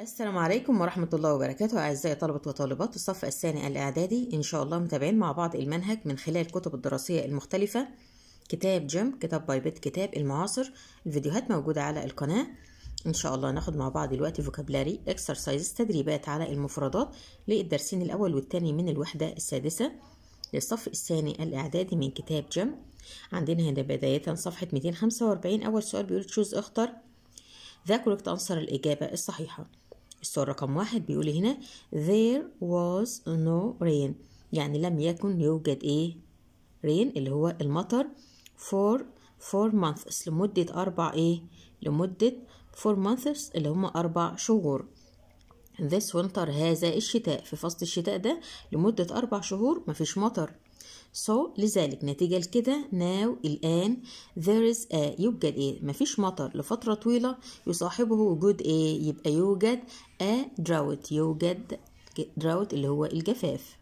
السلام عليكم ورحمة الله وبركاته أعزائي طلبة وطالبات الصف الثاني الإعدادي إن شاء الله متابعين مع بعض المنهج من خلال الكتب الدراسية المختلفة كتاب جيم كتاب بايبت كتاب المعاصر الفيديوهات موجودة على القناة إن شاء الله ناخد مع بعض دلوقتي فوكابلاري اكسرسايز تدريبات على المفردات للدرسين الأول والتاني من الوحدة السادسة للصف الثاني الإعدادي من كتاب جيم عندنا هنا بداية صفحة 245 أول سؤال بيقول تشوز اختر كوركت أنصر الإجابة الصحيحة السؤال رقم واحد بيقول إيه هنا there was no rain يعني لم يكن يوجد ايه rain اللي هو المطر for four months لمدة أربع ايه لمدة four months اللي هم أربع شهور this winter هذا الشتاء في فصل الشتاء ده لمدة أربع شهور مفيش مطر So لذلك نتيجة لكده now الآن there is a يوجد إيه مفيش مطر لفترة طويلة يصاحبه وجود إيه يبقى يوجد a drought يوجد drought اللي هو الجفاف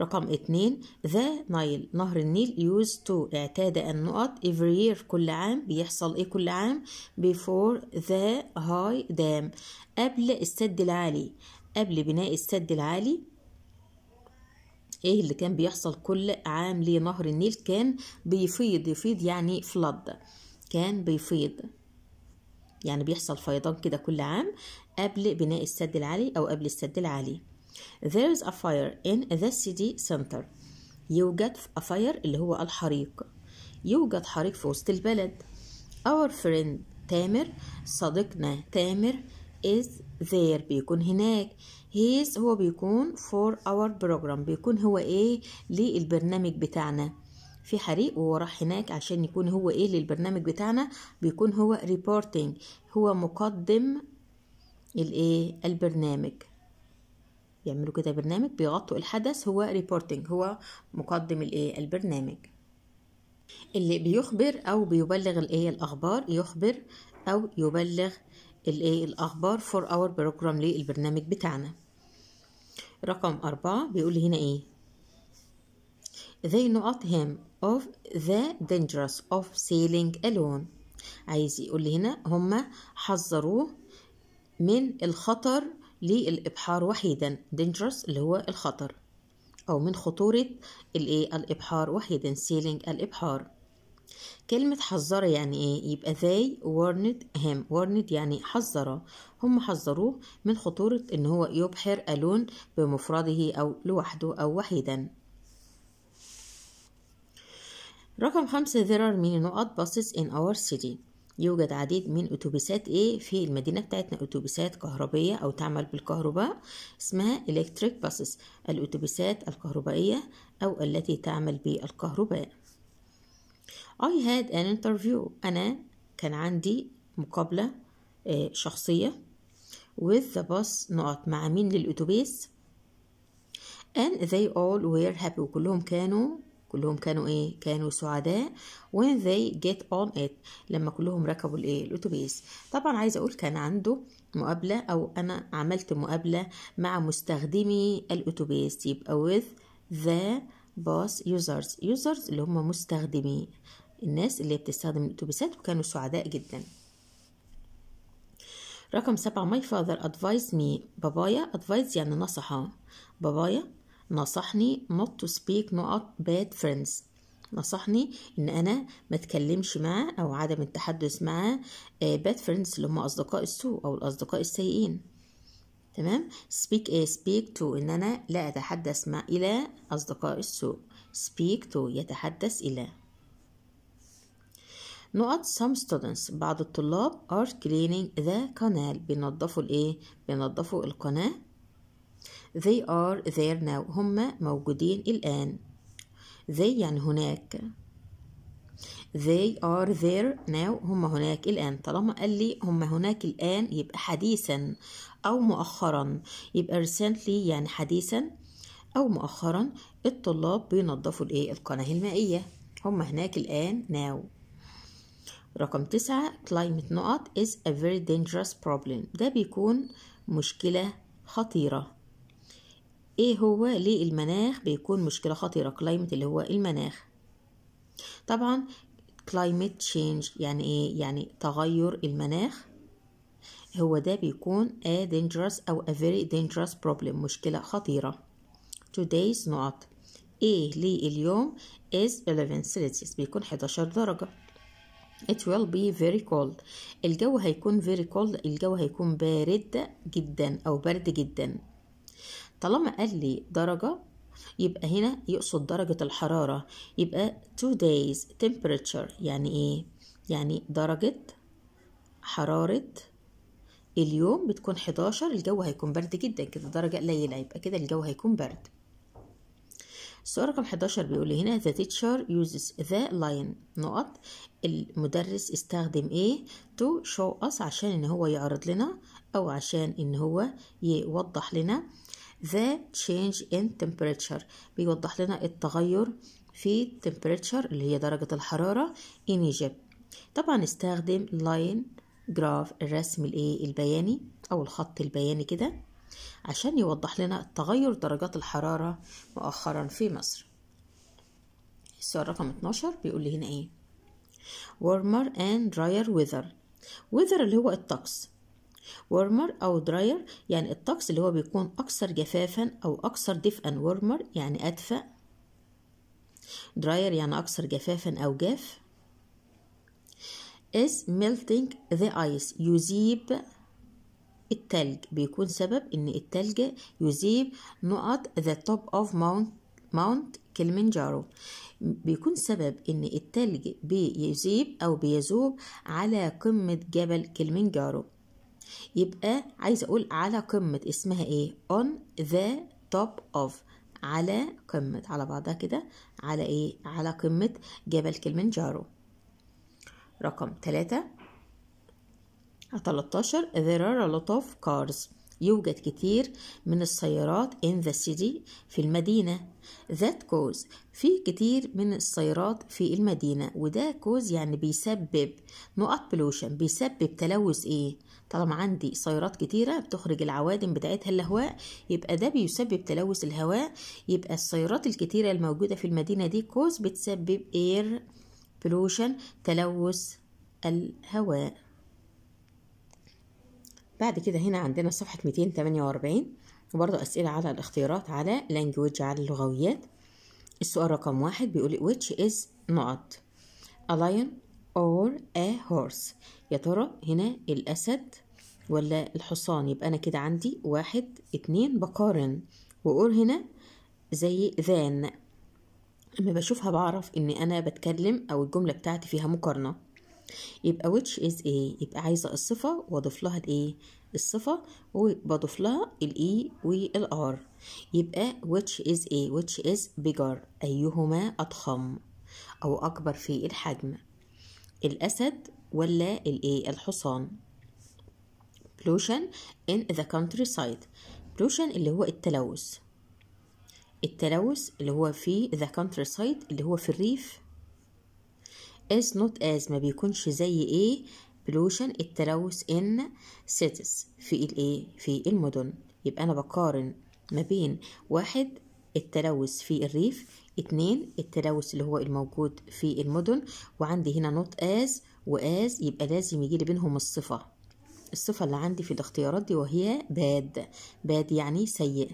رقم اتنين the نايل نهر النيل يوز تو اعتاد النقط every year كل عام بيحصل ايه كل عام before the high dam قبل السد العالي قبل بناء السد العالي ايه اللي كان بيحصل كل عام لنهر النيل كان بيفيض يفيض يعني فلد كان بيفيض يعني بيحصل فيضان كده كل عام قبل بناء السد العالي او قبل السد العالي there is a fire in the city center يوجد a fire اللي هو الحريق يوجد حريق في وسط البلد our friend تامر صديقنا تامر is there بيكون هناك his هو بيكون for our program بيكون هو ايه للبرنامج بتاعنا في حريق وهو راح هناك عشان يكون هو ايه للبرنامج بتاعنا بيكون هو reporting هو مقدم الايه البرنامج بيعملوا كده برنامج بيغطوا الحدث هو ريبورتنج هو مقدم الايه البرنامج اللي بيخبر او بيبلغ الايه الاخبار يخبر او يبلغ الايه الاخبار فور اور بروجرام للبرنامج بتاعنا رقم أربعة بيقول لي هنا إيه they not him of the dangerous of sailing alone عايز يقول لي هنا هما حذروه من الخطر للإبحار وحيدا dangerous اللي هو الخطر أو من خطورة الإيه الإبحار وحيدا sailing الإبحار كلمة حذر يعني ايه؟ يبقى they warned him warned يعني حذره هم حذروه من خطورة ان هو يبحر ألون بمفرده أو لوحده أو وحيدا رقم خمسة there are many نقط buses in our city يوجد عديد من أتوبيسات إيه في المدينة بتاعتنا أتوبيسات كهربية أو تعمل بالكهرباء اسمها electric buses الأتوبيسات الكهربائية أو التي تعمل بالكهرباء I had an interview أنا كان عندي مقابلة آه، شخصية with the bus نقط مع مين للأتوبيس and they all were happy وكلهم كانوا كلهم كانوا ايه كانوا سعداء when they get on it لما كلهم ركبوا الايه الاتوبيس طبعا عايزه اقول كان عنده مقابله او انا عملت مقابله مع مستخدمي الاتوبيس يبقى with the bus users users اللي هم مستخدمي الناس اللي بتستخدم الأتوبيسات وكانوا سعداء جدا رقم سبعة ماي فاذر أدفايز مي بابايا أدفايز يعني نصح بابايا نصحني not to speak not bad friends نصحني ان انا ما اتكلمش مع او عدم التحدث مع آه، bad friends اللي هم اصدقاء السوء او الاصدقاء السيئين تمام speak a speak to ان انا لا اتحدث مع الى اصدقاء السوء speak to يتحدث الى نقط some students بعض الطلاب are cleaning the canal بينظفوا الايه بينظفوا القناة they are there now هم موجودين الآن they يعني هناك they are there now هم هناك الآن طالما قال لي هم هناك الآن يبقى حديثا أو مؤخرا يبقى recently يعني حديثا أو مؤخرا الطلاب بينظفوا الإيه القناة المائية هم هناك الآن now رقم تسعة climate نقط is a very dangerous problem ده بيكون مشكلة خطيرة ايه هو ليه المناخ بيكون مشكلة خطيرة climate اللي هو المناخ طبعا climate change يعني ايه يعني تغير المناخ هو ده بيكون a dangerous أو a very dangerous problem مشكلة خطيرة today's نقط ايه ليه اليوم is 11 Celsius بيكون 11 درجة it will be very cold الجو هيكون very cold الجو هيكون بارد جدا او برد جدا طالما قال لي درجة يبقى هنا يقصد درجة الحرارة يبقى two days temperature يعني ايه يعني درجة حرارة اليوم بتكون 11 الجو هيكون برد جدا كده درجة قليلة يبقى كده الجو هيكون برد السؤال رقم 11 بيقول هنا the teacher uses the line نقط المدرس استخدم ايه to show us عشان ان هو يعرض لنا او عشان ان هو يوضح لنا the change in temperature بيوضح لنا التغير في temperature اللي هي درجة الحرارة in Egypt طبعا استخدم line جراف الرسم الايه البياني او الخط البياني كده عشان يوضح لنا تغير درجات الحرارة مؤخرا في مصر السؤال رقم 12 بيقول لي هنا ايه warmer and drier weather weather اللي هو الطقس warmer أو drier يعني الطقس اللي هو بيكون أكثر جفافا أو أكثر دفئا warmer يعني أدفأ drier يعني أكثر جفافا أو جاف is melting the ice يذيب التلج بيكون سبب إن التلج يذيب نقط the top of ماونت ماونت كلمنجارو بيكون سبب ان التلج بيذيب او بيذوب على قمة جبل كلمنجارو يبقى عايز اقول على قمة اسمها ايه on the top of على قمة على بعضها كده على ايه على قمة جبل كلمنجارو رقم 3 13 there are a lot of cars يوجد كتير من السيارات in the city في المدينة that cause في كتير من السيارات في المدينة وده cause يعني بيسبب نقط pollution بيسبب تلوث ايه طالما عندي سيارات كتيرة بتخرج العوادم بتاعتها الهواء يبقى ده بيسبب تلوث الهواء يبقى السيارات الكتيرة الموجودة في المدينة دي cause بتسبب air pollution تلوث الهواء بعد كده هنا عندنا صفحة 248 وبرضه أسئلة على الاختيارات على language على اللغويات السؤال رقم واحد بيقول which is not a lion or a horse يا ترى هنا الأسد ولا الحصان يبقى أنا كده عندي واحد اتنين بقارن وأقول هنا زي ذان أما بشوفها بعرف إن أنا بتكلم أو الجملة بتاعتي فيها مقارنة يبقى which is a يبقى عايزة الصفة واضف لها الايه الصفة وبضيف لها الاي e والار يبقى which is a which is bigger ايهما اضخم او اكبر في الحجم الاسد ولا الايه الحصان pollution in the countryside pollution اللي هو التلوث التلوث اللي هو في the countryside اللي هو في الريف is not as ما بيكونش زي ايه pollution التلوث in cities في الايه في المدن يبقى انا بقارن ما بين واحد التلوث في الريف اتنين التلوث اللي هو الموجود في المدن وعندي هنا نوت از واز يبقى لازم يجي لي بينهم الصفة الصفة اللي عندي في الاختيارات دي وهي باد باد يعني سيء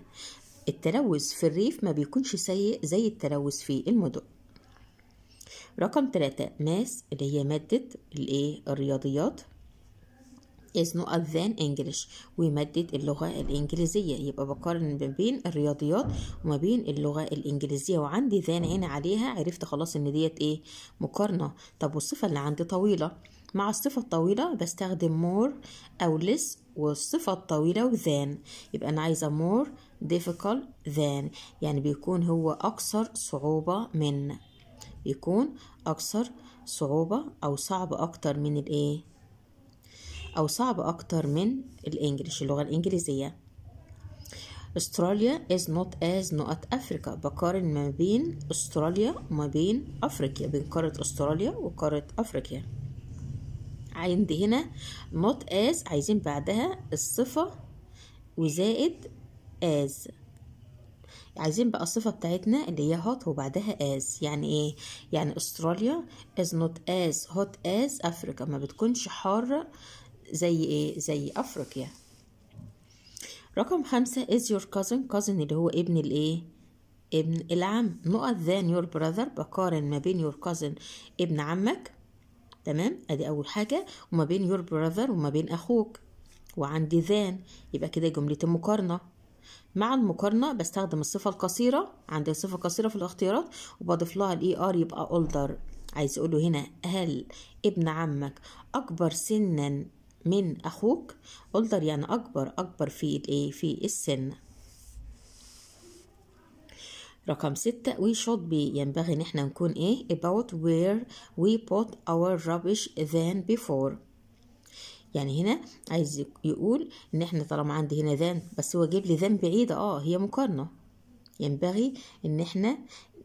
التلوث في الريف ما بيكونش سيء زي التلوث في المدن رقم ثلاثة ماس اللي هي مادة الايه الرياضيات اسمه than English ومادة اللغة الإنجليزية يبقى بقارن ما بين الرياضيات وما بين اللغة الإنجليزية وعندي ذان عين عليها عرفت خلاص إن ديت إيه مقارنة طب والصفة اللي عندي طويلة مع الصفة الطويلة بستخدم more أو less والصفة الطويلة وذان يبقى أنا عايزة more difficult than يعني بيكون هو أكثر صعوبة من يكون أكثر صعوبة أو صعب أكتر من الإيه أو صعب أكتر من الإنجليش اللغة الإنجليزية استراليا is not as not افريكا بقارن ما بين استراليا وما بين افريقيا بين قارة استراليا وقارة افريقيا عند هنا not as عايزين بعدها الصفة وزائد as عايزين بقى الصفه بتاعتنا اللي هي هوت وبعدها از يعني ايه يعني استراليا از نوت از هوت از افريكا ما بتكونش حاره زي ايه زي افريقيا رقم خمسة is your cousin cousin اللي هو ابن الايه ابن العم نقط than your brother بقارن ما بين your cousin ابن عمك تمام ادي اول حاجة وما بين your brother وما بين اخوك وعندي than يبقى كده جملة المقارنة مع المقارنة بستخدم الصفة القصيرة عند الصفة القصيرة في الاختيارات وبضيف لها الاي ار e يبقى older عايز اقوله هنا هل ابن عمك اكبر سنا من اخوك older يعني اكبر اكبر في الايه في السن رقم ستة we should be ينبغي ان احنا نكون ايه about where we put our rubbish than before يعني هنا عايز يقول ان احنا طالما عندي هنا ذن بس هو جيب لي ذن بعيدة اه هي مقارنة ينبغي ان احنا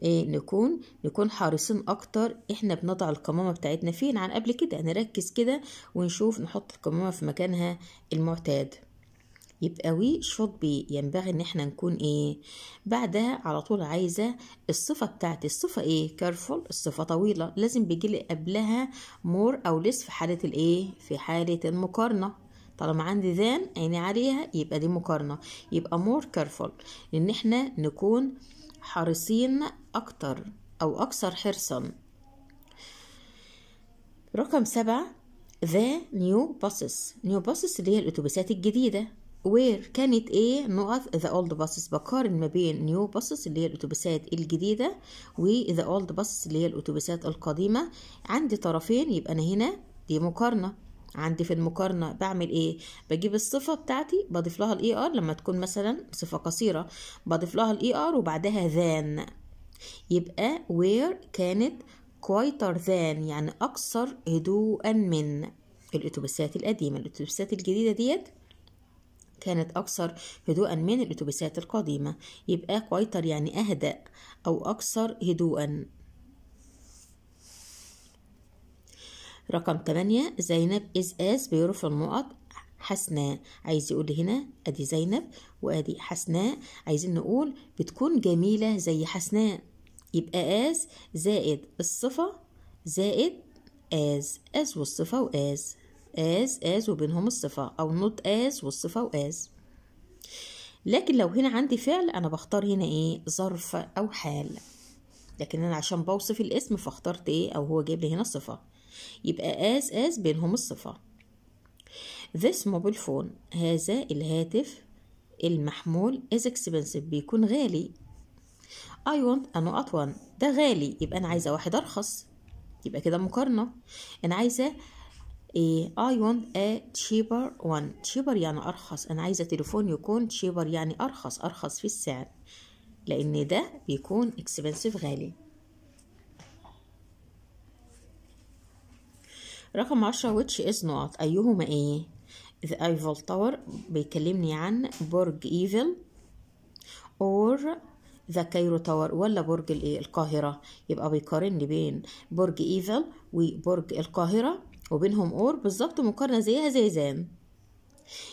إيه نكون نكون حريصين اكتر احنا بنضع القمامه بتاعتنا فين عن قبل كده نركز كده ونشوف نحط القمامه في مكانها المعتاد يبقى وي شوت بي ينبغي ان احنا نكون ايه بعدها على طول عايزه الصفه بتاعتي الصفه ايه كيرفول الصفه طويله لازم بيجي قبلها مور او لس في حاله الايه في حاله المقارنه طالما عندي ذان عيني عليها يبقى دي مقارنه يبقى مور كيرفول ان احنا نكون حريصين اكتر او اكثر حرصا رقم سبعة ذا نيو باسس نيو باسس اللي هي الاتوبيسات الجديده وير كانت ايه نقط ذا اولد باسس بقارن ما بين نيو باسس اللي هي الاتوبيسات الجديده وذا اولد باسس اللي هي الاتوبيسات القديمه عندي طرفين يبقى انا هنا دي مقارنه عندي في المقارنة بعمل ايه بجيب الصفة بتاعتي بضيف لها الاي ار e لما تكون مثلا صفة قصيرة بضيف لها الاي ار e وبعدها ذان يبقى وير كانت كويتر ذان يعني اكثر هدوءا من الاتوبيسات القديمة الاتوبيسات الجديدة ديت كانت أكثر هدوءا من الأتوبيسات القديمة يبقى كويتر يعني أهدأ أو أكثر هدوءا رقم 8 زينب إز آس بيرفع النقط حسناء عايز يقول هنا ادي زينب وادي حسناء عايزين نقول بتكون جميلة زي حسناء يبقى آز زائد الصفة زائد آز آز والصفة وآز as as وبينهم الصفة أو not as والصفة as لكن لو هنا عندي فعل أنا بختار هنا إيه ظرف أو حال لكن أنا عشان بوصف الاسم فاخترت إيه أو هو جايب لي هنا صفة يبقى as as بينهم الصفة this mobile phone هذا الهاتف المحمول is expensive بيكون غالي I want a not one ده غالي يبقى أنا عايزة واحد أرخص يبقى كده مقارنة أنا عايزة اي want ا تشيبر وان تشيبر يعني ارخص انا عايزه تليفون يكون تشيبر يعني ارخص ارخص في السعر لان ده بيكون اكسبنسيف غالي رقم عشرة ويتش از نوت أيهما إيه ذا ايفل تاور بيكلمني عن برج إيفل اور ذا كايرو تاور ولا برج الايه القاهرة يبقى بيقارن لي بين برج ايفل وبرج القاهرة وبينهم اور بالظبط مقارنه زيها زي زان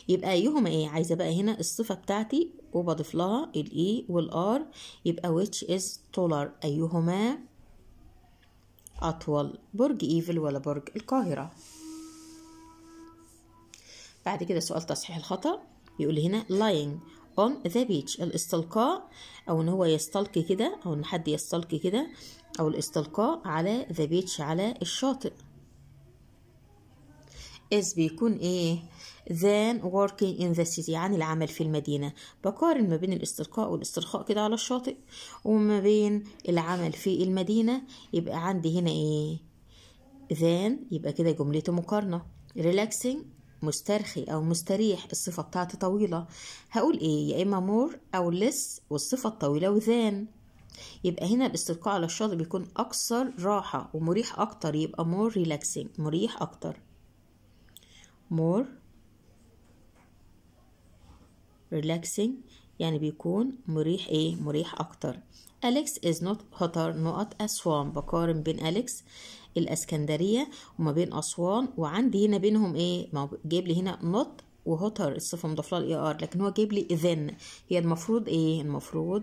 يبقى ايهما ايه عايزه بقى هنا الصفه بتاعتي وبضيف لها الاي e والار يبقى which is taller ايهما اطول برج ايفل ولا برج القاهره بعد كده سؤال تصحيح الخطا يقول هنا lying on the beach الاستلقاء او ان هو يستلقي كده او ان حد يستلقي كده او الاستلقاء على the beach على الشاطئ is بيكون ايه than working in the city عن العمل في المدينة بقارن ما بين الاسترخاء والاسترخاء كده على الشاطئ وما بين العمل في المدينة يبقى عندي هنا ايه than يبقى كده جملته مقارنة relaxing مسترخي أو مستريح الصفة بتاعتي طويلة هقول إيه يا إما مور أو لس والصفة الطويلة وذان يبقى هنا الاسترخاء على الشاطئ بيكون أكثر راحة ومريح أكتر يبقى مور ريلاكسينج مريح أكتر more relaxing يعني بيكون مريح ايه مريح اكتر أليكس is not hotter نقط أسوان بقارن بين أليكس الأسكندرية وما بين أسوان وعندي هنا بينهم إيه ما جايب لي هنا not وهوتر الصفة مضاف لها الإي e آر لكن هو جايب لي ذن هي المفروض إيه المفروض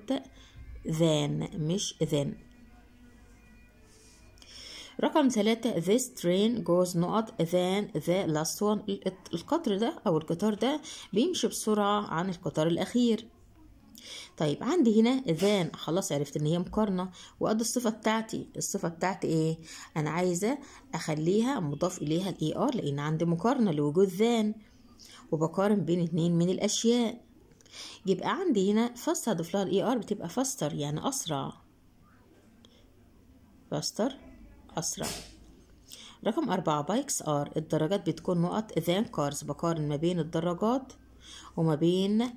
ذان مش ذن رقم ثلاثة this train goes not than the last one القطر ده أو القطار ده بيمشي بسرعة عن القطار الأخير طيب عندي هنا than خلاص عرفت ان هي مقارنة وادي الصفة بتاعتي الصفة بتاعتي ايه انا عايزة اخليها مضاف اليها الاي ار e لان عندي مقارنة لوجود than وبقارن بين اتنين من الاشياء يبقى عندي هنا فاست هضيف لها الاي ار e بتبقى فاستر يعني اسرع فاستر أسرع رقم أربعة بايكس آر الدرجات بتكون نقط ذان كارز بقارن ما بين الدراجات وما بين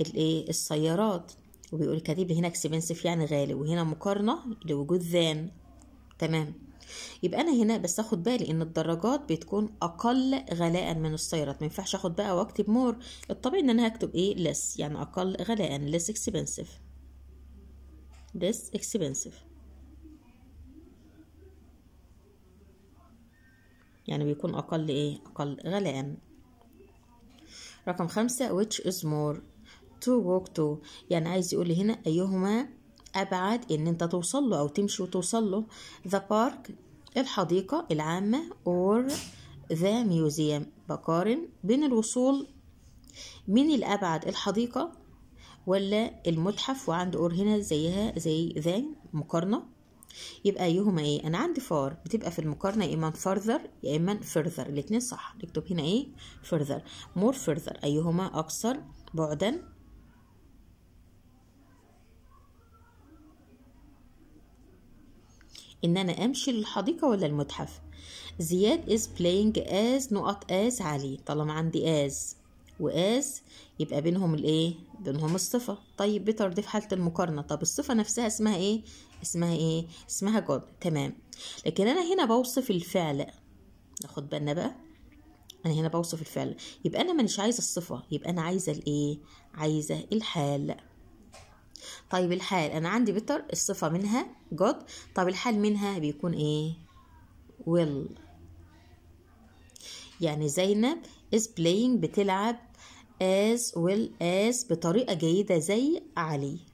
الايه السيارات وبيقول كاتب هنا اكسبنسيف يعني غالي وهنا مقارنة لوجود ذان تمام يبقى انا هنا بس اخد بالي ان الدرجات بتكون اقل غلاء من السيارات ما ينفعش اخد بقى واكتب مور الطبيعي ان انا هكتب ايه less يعني اقل غلاء less expensive less expensive يعني بيكون أقل إيه أقل غلام رقم خمسة which is more to walk to يعني عايز يقول هنا أيهما أبعد إن أنت توصل له أو تمشي وتوصل له the park الحديقة العامة or ذا ميوزيوم بقارن بين الوصول من الأبعد الحديقة ولا المتحف وعند اور هنا زيها زي ذا مقارنة يبقى ايهما ايه انا عندي فار بتبقى في المقارنه يا اما فرذر يا اما فرذر الاثنين صح نكتب هنا ايه فرذر مور فرذر ايهما اكثر بعدا ان انا امشي للحديقه ولا المتحف زياد is playing as نقط as علي طالما عندي as واس يبقى بينهم الايه بينهم الصفه طيب بيتر دي في حاله المقارنه طب الصفه نفسها اسمها ايه اسمها ايه اسمها جود تمام لكن انا هنا بوصف الفعل ناخد بالنا بقى انا هنا بوصف الفعل يبقى انا مش عايزه الصفه يبقى انا عايزه الايه عايزه الحال طيب الحال انا عندي بيتر الصفه منها جود طب الحال منها بيكون ايه will يعني زينب is playing بتلعب as well as بطريقة جيدة زي علي